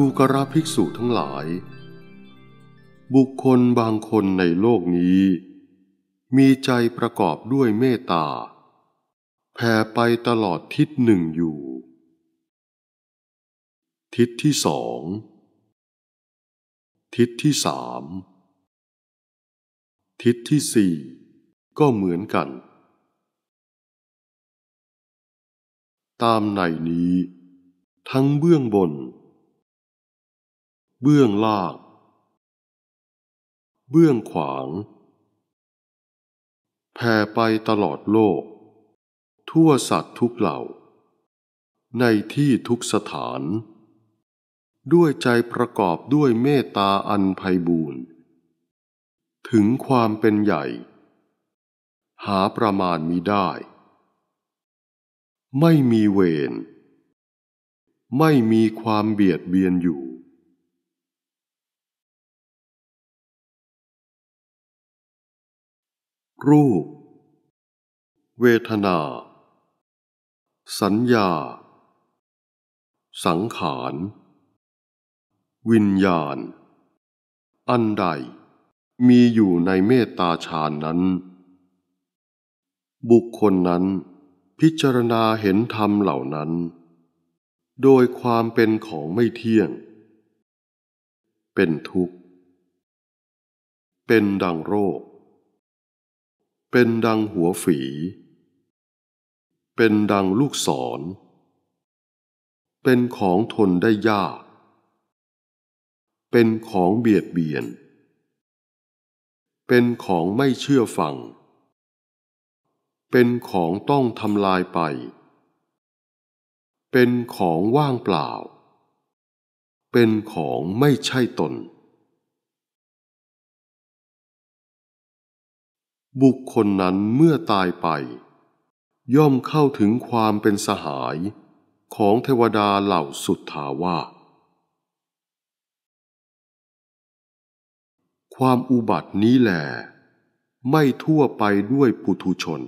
ดูกราภิกษุทั้งหลาย บุคคลบางคนในโลกนี้ มีใจประกอบด้วยเมตตาแผ่ไปตลอดทิศหนึ่งอยู่ ทิศที่สอง ทิศที่สามทิศที่สี่ก็เหมือนกัน ตามในนี้ ทั้งเบื้องบนเบื้องล่างเบื้องขวาง แผ่ไปตลอดโลก ทั่วสัตว์ทุกเหล่า ในที่ทุกสถาน ด้วยใจประกอบด้วยเมตตาอันไพบูรณ์ถึงความเป็นใหญ่ หาประมาณมีได้ ไม่มีเวร ไม่มีความเบียดเบียนอยู่รูป เวทนา สัญญา สังขาร วิญญาณ อันใด มีอยู่ในเมตตาฌานนั้น บุคคลนั้น พิจารณาเห็นธรรมเหล่านั้น โดยความเป็นของไม่เที่ยง เป็นทุกข์ เป็นดังโรคเป็นดังหัวฝีเป็นดังลูกศร เป็นของทนได้ยาก เป็นของเบียดเบียน เป็นของไม่เชื่อฟัง เป็นของต้องทำลายไป เป็นของว่างเปล่า เป็นของไม่ใช่ตนบุคคลนั้นเมื่อตายไป ย่อมเข้าถึงความเป็นสหายของเทวดาเหล่าสุทธาวาสความอุบัตินี้แหลไม่ทั่วไปด้วยปุถุชน